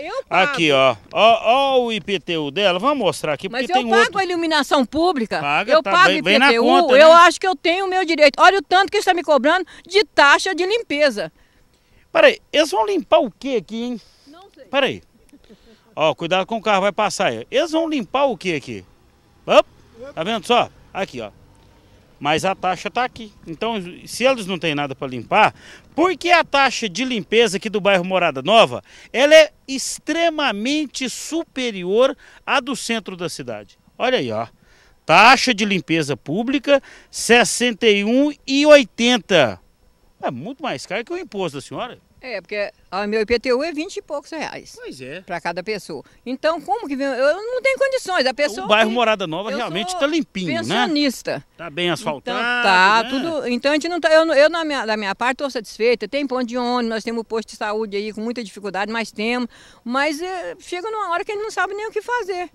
Eu pago. Aqui, ó. Ó, ó o IPTU dela. Vamos mostrar aqui. Mas eu tem pago outro... a iluminação pública. Paga, eu tá, pago bem, IPTU. conta, né? eu né? acho que eu tenho o meu direito. Olha o tanto que está me cobrando de taxa de limpeza. Peraí, eles vão limpar o que aqui, hein? Não sei. Peraí. Ó, cuidado com o carro, vai passar aí. Eles vão limpar o que aqui? Op, tá vendo só? Aqui, ó mas a taxa está aqui. Então, se eles não têm nada para limpar, por que a taxa de limpeza aqui do bairro Morada Nova, ela é extremamente superior à do centro da cidade. Olha aí, ó. Taxa de limpeza pública 61,80. É muito mais caro que o imposto da senhora. É, porque o meu IPTU é 20 e poucos reais. Pois é. Para cada pessoa. Então, como que vem? Eu não tenho condições. A pessoa. O bairro Morada Nova realmente está limpinho, né? pensionista. né? Está bem asfaltado. Então, tá, né? tudo. Então a gente não tá. Eu, eu na minha, da minha parte estou satisfeita. Tem ponto de ônibus, nós temos posto de saúde aí com muita dificuldade, mas temos. Mas é, chega numa hora que a gente não sabe nem o que fazer.